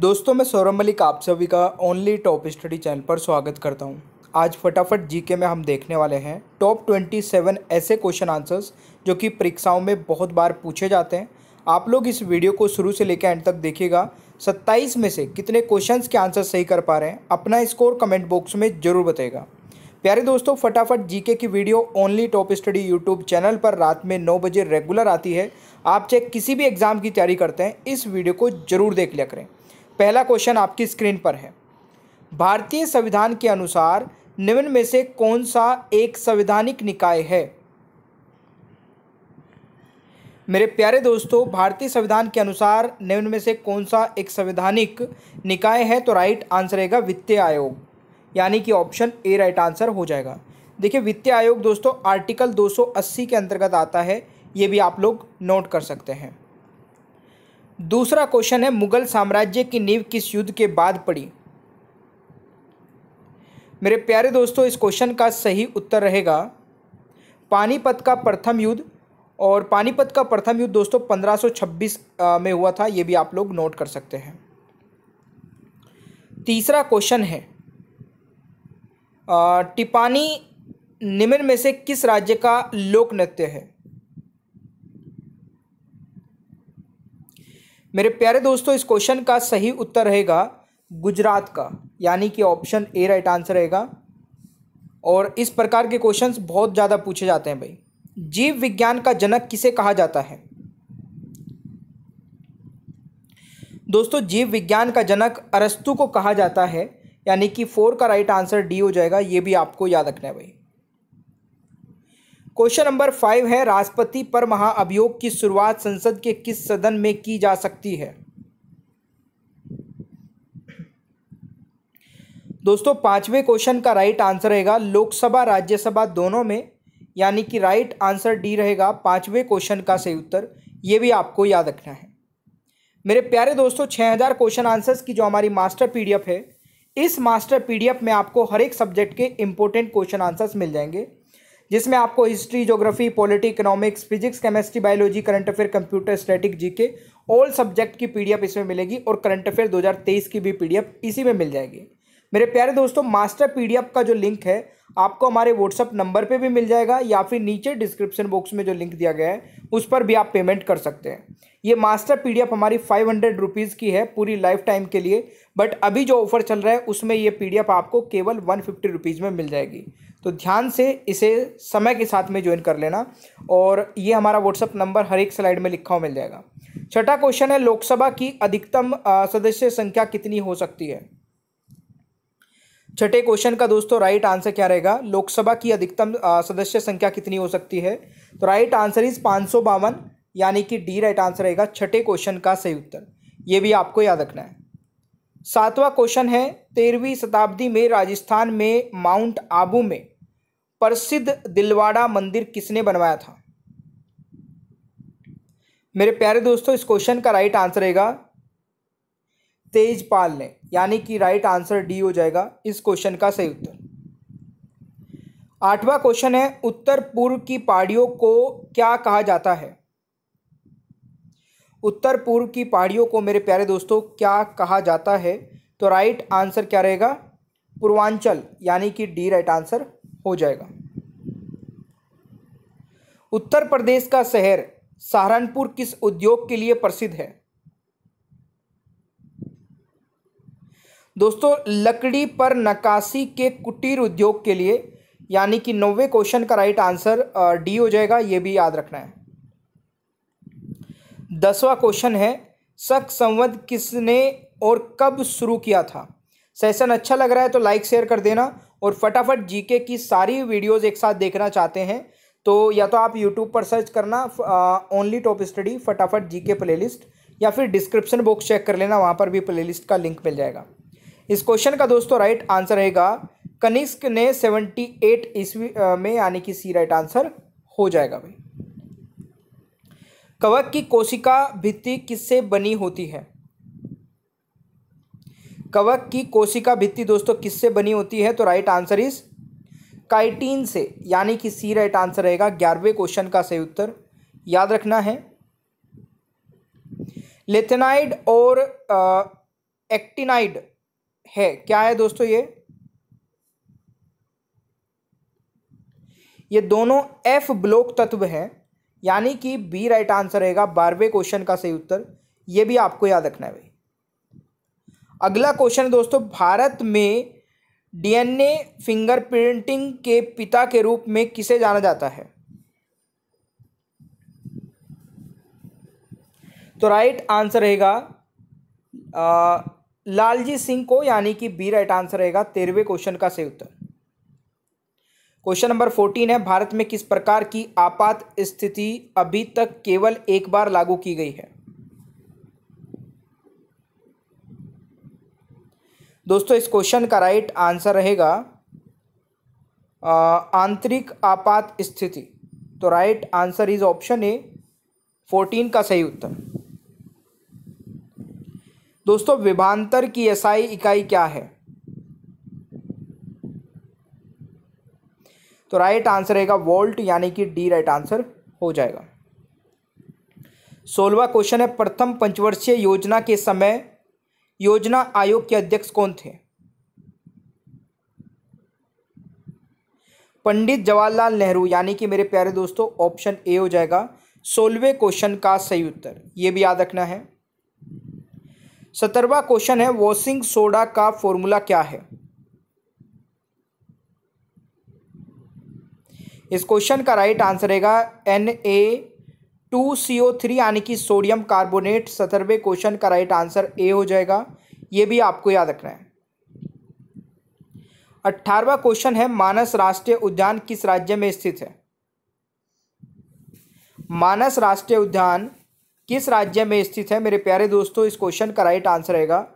दोस्तों मैं सौरभ मलिक आप सभी का ओनली टॉप स्टडी चैनल पर स्वागत करता हूं। आज फटाफट जीके में हम देखने वाले हैं टॉप ट्वेंटी सेवन ऐसे क्वेश्चन आंसर्स जो कि परीक्षाओं में बहुत बार पूछे जाते हैं आप लोग इस वीडियो को शुरू से लेकर एंड तक देखिएगा सत्ताईस में से कितने क्वेश्चंस के आंसर सही कर पा रहे हैं अपना स्कोर कमेंट बॉक्स में ज़रूर बताएगा प्यारे दोस्तों फटाफट जीके की video only top study YouTube channel पर रात में नौ बजे रेगुलर आती है आप चाहे किसी भी एग्ज़ाम की तैयारी करते हैं इस वीडियो को ज़रूर देख लिया करें पहला क्वेश्चन आपकी स्क्रीन पर है भारतीय संविधान के अनुसार निम्न में से कौन सा एक संवैधानिक निकाय है मेरे प्यारे दोस्तों भारतीय संविधान के अनुसार निम्न में से कौन सा एक संवैधानिक निकाय है तो राइट आंसर रहेगा वित्तीय आयोग यानी कि ऑप्शन ए राइट आंसर हो जाएगा देखिए वित्तीय आयोग दोस्तों आर्टिकल 280 के अंतर्गत आता है ये भी आप लोग नोट कर सकते हैं दूसरा क्वेश्चन है मुगल साम्राज्य की नींव किस युद्ध के बाद पड़ी मेरे प्यारे दोस्तों इस क्वेश्चन का सही उत्तर रहेगा पानीपत का प्रथम युद्ध और पानीपत का प्रथम युद्ध दोस्तों 1526 में हुआ था ये भी आप लोग नोट कर सकते हैं तीसरा क्वेश्चन है टिपानी निम्न में से किस राज्य का लोक नृत्य है मेरे प्यारे दोस्तों इस क्वेश्चन का सही उत्तर रहेगा गुजरात का यानी कि ऑप्शन ए राइट आंसर रहेगा और इस प्रकार के क्वेश्चंस बहुत ज़्यादा पूछे जाते हैं भाई जीव विज्ञान का जनक किसे कहा जाता है दोस्तों जीव विज्ञान का जनक अरस्तु को कहा जाता है यानी कि फोर का राइट आंसर डी हो जाएगा ये भी आपको याद रखना है भाई क्वेश्चन नंबर फाइव है राष्ट्रपति पर महाअभियोग की शुरुआत संसद के किस सदन में की जा सकती है दोस्तों पांचवें क्वेश्चन का राइट आंसर रहेगा लोकसभा राज्यसभा दोनों में यानी कि राइट आंसर डी रहेगा पांचवें क्वेश्चन का सही उत्तर ये भी आपको याद रखना है मेरे प्यारे दोस्तों 6000 क्वेश्चन आंसर्स की जो हमारी मास्टर पीडीएफ है इस मास्टर पीडीएफ में आपको हर एक सब्जेक्ट के इंपॉर्टेंट क्वेश्चन आंसर्स मिल जाएंगे जिसमें आपको history geography polity economics physics chemistry biology current affair computer static GK all subject की पीडीएफ इसमें मिलेगी और करंट अफेयर 2023 की भी पीडीएफ इसी में मिल जाएगी मेरे प्यारे दोस्तों मास्टर पीडीएफ का जो लिंक है आपको हमारे व्हाट्सअप नंबर पे भी मिल जाएगा या फिर नीचे डिस्क्रिप्शन बॉक्स में जो लिंक दिया गया है उस पर भी आप पेमेंट कर सकते हैं ये मास्टर पीडीएफ हमारी फाइव हंड्रेड रुपीज़ की है पूरी लाइफ टाइम के लिए बट अभी जो ऑफ़र चल रहा है उसमें ये पी आपको केवल वन फिफ्टी रुपीज़ में मिल जाएगी तो ध्यान से इसे समय के साथ में ज्वाइन कर लेना और ये हमारा व्हाट्सअप नंबर हर एक स्लाइड में लिखा हुआ मिल जाएगा छठा क्वेश्चन है लोकसभा की अधिकतम सदस्य संख्या कितनी हो सकती है छठे क्वेश्चन का दोस्तों राइट आंसर क्या रहेगा लोकसभा की अधिकतम सदस्य संख्या कितनी हो सकती है तो राइट आंसर इज पाँच यानी कि डी राइट आंसर रहेगा छठे क्वेश्चन का सही उत्तर ये भी आपको याद रखना है सातवां क्वेश्चन है तेरहवीं शताब्दी में राजस्थान में माउंट आबू में प्रसिद्ध दिलवाड़ा मंदिर किसने बनवाया था मेरे प्यारे दोस्तों इस क्वेश्चन का राइट आंसर रहेगा तेजपाल ने यानी कि राइट आंसर डी हो जाएगा इस क्वेश्चन का सही उत्तर आठवां क्वेश्चन है उत्तर पूर्व की पहाड़ियों को क्या कहा जाता है उत्तर पूर्व की पहाड़ियों को मेरे प्यारे दोस्तों क्या कहा जाता है तो राइट आंसर क्या रहेगा पूर्वांचल यानी कि डी राइट आंसर हो जाएगा उत्तर प्रदेश का शहर सहारनपुर किस उद्योग के लिए प्रसिद्ध है दोस्तों लकड़ी पर नकाशी के कुटीर उद्योग के लिए यानी कि नौवे क्वेश्चन का राइट आंसर डी हो जाएगा ये भी याद रखना है दसवा क्वेश्चन है सख संवद किसने और कब शुरू किया था सेशन अच्छा लग रहा है तो लाइक शेयर कर देना और फटाफट जीके की सारी वीडियोस एक साथ देखना चाहते हैं तो या तो आप यूट्यूब पर सर्च करना ओनली टॉप स्टडी फटाफट जीके प्लेलिस्ट या फिर डिस्क्रिप्शन बॉक्स चेक कर लेना वहाँ पर भी प्लेलिस्ट का लिंक मिल जाएगा इस क्वेश्चन का दोस्तों राइट आंसर रहेगा कनिष्क ने सेवेंटी एट ईस्वी में यानी कि सी राइट आंसर हो जाएगा भाई कवक की कोशिका भित्ति किससे बनी होती है कवक की कोशिका भित्ति दोस्तों किससे बनी होती है तो राइट आंसर इज काइटीन से यानी कि सी राइट आंसर रहेगा ग्यारहवें क्वेश्चन का सही उत्तर याद रखना है लेथेनाइड और आ, एक्टिनाइड है क्या है दोस्तों ये ये दोनों एफ ब्लॉक तत्व हैं यानी कि बी राइट आंसर रहेगा बारहवें क्वेश्चन का सही उत्तर ये भी आपको याद रखना है भाई अगला क्वेश्चन दोस्तों भारत में डीएनए फिंगरप्रिंटिंग के पिता के रूप में किसे जाना जाता है तो राइट आंसर रहेगा लालजी सिंह को यानी कि बी राइट आंसर रहेगा तेरहवें क्वेश्चन का सही उत्तर क्वेश्चन नंबर फोर्टीन है भारत में किस प्रकार की आपात स्थिति अभी तक केवल एक बार लागू की गई है दोस्तों इस क्वेश्चन का राइट आंसर रहेगा आंतरिक आपात स्थिति तो right answer is option A fourteen का सही उत्तर दोस्तों विभांतर की एसआई इकाई क्या है तो राइट आंसर रहेगा वोल्ट यानी कि डी राइट आंसर हो जाएगा सोलवा क्वेश्चन है प्रथम पंचवर्षीय योजना के समय योजना आयोग के अध्यक्ष कौन थे पंडित जवाहरलाल नेहरू यानी कि मेरे प्यारे दोस्तों ऑप्शन ए हो जाएगा सोलवे क्वेश्चन का सही उत्तर ये भी याद रखना है सत्रहवा क्वेश्चन है वॉशिंग सोडा का फॉर्मूला क्या है इस क्वेश्चन का राइट आंसर रहेगा N A two C O three यानी कि सोडियम कार्बोनेट सत्रहवें क्वेश्चन का राइट आंसर ए हो जाएगा ये भी आपको याद रखना है अट्ठारवा क्वेश्चन है मानस राष्ट्रीय उद्यान किस राज्य में स्थित है मानस राष्ट्रीय उद्यान किस राज्य में स्थित है मेरे प्यारे दोस्तों इस क्वेश्चन का राइट आंसर रहेगा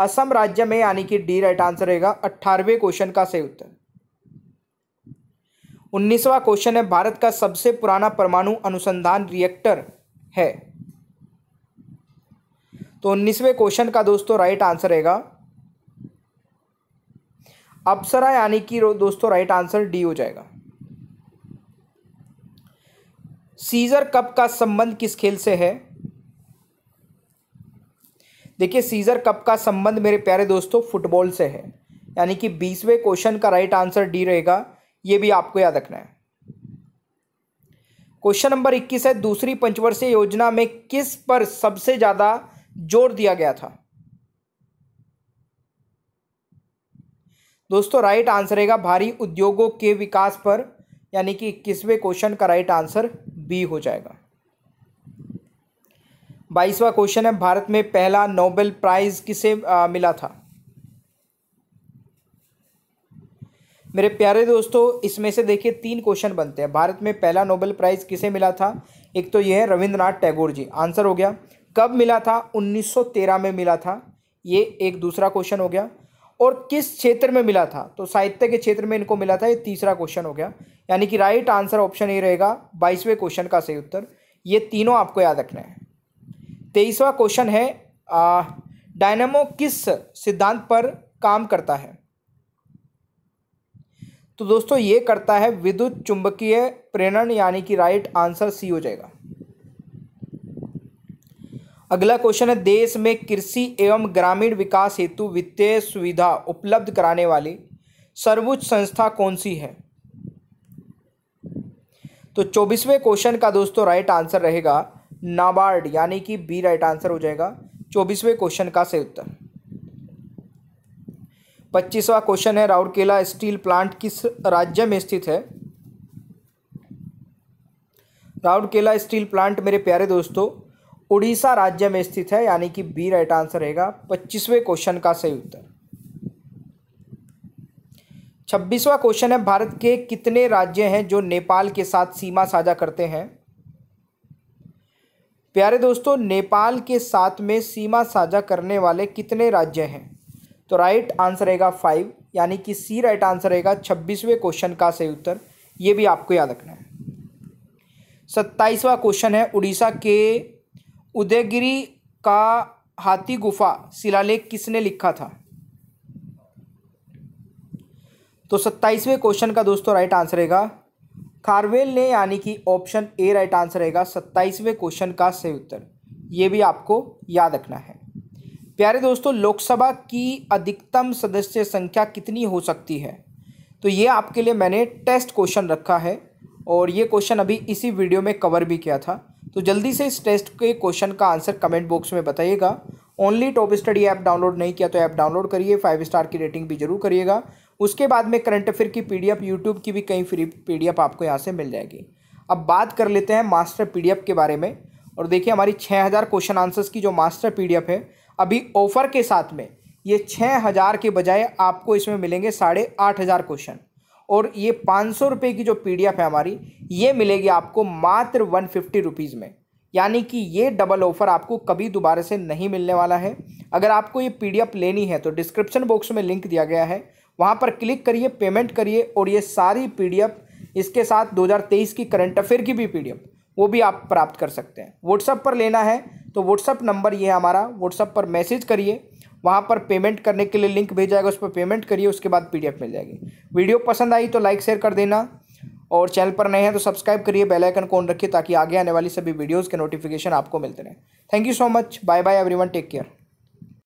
असम राज्य में यानी कि डी राइट आंसर रहेगा अट्ठारहवें क्वेश्चन का सही उत्तर उन्नीसवा क्वेश्चन है भारत का सबसे पुराना परमाणु अनुसंधान रिएक्टर है तो उन्नीसवें क्वेश्चन का दोस्तों राइट आंसर रहेगा अप्सरा यानी कि दोस्तों राइट आंसर डी हो जाएगा सीजर कप का संबंध किस खेल से है देखिए सीजर कप का संबंध मेरे प्यारे दोस्तों फुटबॉल से है यानी कि बीसवें क्वेश्चन का राइट आंसर डी रहेगा ये भी आपको याद रखना है क्वेश्चन नंबर इक्कीस है दूसरी पंचवर्षीय योजना में किस पर सबसे ज़्यादा जोर दिया गया था दोस्तों राइट आंसर रहेगा भारी उद्योगों के विकास पर यानी कि इक्कीसवें क्वेश्चन का राइट आंसर बी हो जाएगा बाईसवा क्वेश्चन है भारत में पहला नोबेल प्राइज़ किसे आ, मिला था मेरे प्यारे दोस्तों इसमें से देखिए तीन क्वेश्चन बनते हैं भारत में पहला नोबेल प्राइज़ किसे मिला था एक तो यह है रविंद्रनाथ टैगोर जी आंसर हो गया कब मिला था 1913 में मिला था ये एक दूसरा क्वेश्चन हो गया और किस क्षेत्र में मिला था तो साहित्य के क्षेत्र में इनको मिला था ये तीसरा क्वेश्चन हो गया यानी कि राइट आंसर ऑप्शन ये रहेगा बाईसवें क्वेश्चन का सही उत्तर ये तीनों आपको याद रखना है तेईसवा क्वेश्चन है डायनमो किस सिद्धांत पर काम करता है तो दोस्तों ये करता है विद्युत चुंबकीय प्रेरण यानी कि राइट आंसर सी हो जाएगा अगला क्वेश्चन है देश में कृषि एवं ग्रामीण विकास हेतु वित्तीय सुविधा उपलब्ध कराने वाली सर्वोच्च संस्था कौन सी है तो चौबीसवें क्वेश्चन का दोस्तों राइट आंसर रहेगा नाबार्ड यानी कि बी राइट आंसर हो जाएगा चौबीसवें क्वेश्चन का सही उत्तर पच्चीसवा क्वेश्चन है राउरकेला स्टील प्लांट किस राज्य में स्थित है राउरकेला स्टील प्लांट मेरे प्यारे दोस्तों उड़ीसा राज्य में स्थित है यानी कि बी राइट आंसर रहेगा पच्चीसवें क्वेश्चन का सही उत्तर छब्बीसवा क्वेश्चन है भारत के कितने राज्य हैं जो नेपाल के साथ सीमा साझा करते हैं प्यारे दोस्तों नेपाल के साथ में सीमा साझा करने वाले कितने राज्य हैं तो राइट आंसर रहेगा फाइव यानी कि सी राइट आंसर रहेगा छब्बीसवें क्वेश्चन का सही उत्तर ये भी आपको याद रखना है सत्ताईसवा क्वेश्चन है उड़ीसा के उदयगिरी का हाथी गुफा शिलालेख किसने लिखा था तो सत्ताईसवें क्वेश्चन का दोस्तों राइट आंसर रहेगा खारवेल ने यानी कि ऑप्शन ए राइट आंसर रहेगा सत्ताईसवें क्वेश्चन का सही उत्तर ये भी आपको याद रखना है प्यारे दोस्तों लोकसभा की अधिकतम सदस्य संख्या कितनी हो सकती है तो ये आपके लिए मैंने टेस्ट क्वेश्चन रखा है और ये क्वेश्चन अभी इसी वीडियो में कवर भी किया था तो जल्दी से इस टेस्ट के क्वेश्चन का आंसर कमेंट बॉक्स में बताइएगा only top study app download नहीं किया तो ऐप डाउनलोड करिए फाइव स्टार की रेटिंग भी जरूर करिएगा उसके बाद में करंट अफेयर की पी यूट्यूब की भी कई फ्री पी आपको यहाँ से मिल जाएगी अब बात कर लेते हैं मास्टर पी के बारे में और देखिए हमारी छः क्वेश्चन आंसर्स की जो मास्टर पी है अभी ऑफर के साथ में ये छः हज़ार के बजाय आपको इसमें मिलेंगे साढ़े आठ हज़ार क्वेश्चन और ये पाँच सौ रुपये की जो पी डी एफ है हमारी ये मिलेगी आपको मात्र वन फिफ्टी रुपीज़ में यानी कि ये डबल ऑफ़र आपको कभी दोबारा से नहीं मिलने वाला है अगर आपको ये पी डी एफ लेनी है तो डिस्क्रिप्शन बॉक्स में लिंक दिया गया है वहाँ पर क्लिक करिए पेमेंट करिए और ये सारी पी डी एफ इसके साथ तेईस की करंट अफेयर की भी पी डी एफ वो भी आप प्राप्त कर सकते हैं व्हाट्सअप पर लेना है तो व्हाट्सअप नंबर ये हमारा व्हाट्सअप पर मैसेज करिए वहाँ पर पेमेंट करने के लिए लिंक भेजा जाएगा उस पर पेमेंट करिए उसके बाद पीडीएफ मिल जाएगी वीडियो पसंद आई तो लाइक शेयर कर देना और चैनल पर नए हैं तो सब्सक्राइब करिए बेल आइकन को ऑन रखिए ताकि आगे आने वाली सभी वीडियोस के नोटिफिकेशन आपको मिलते रहें thank you so much bye bye everyone take care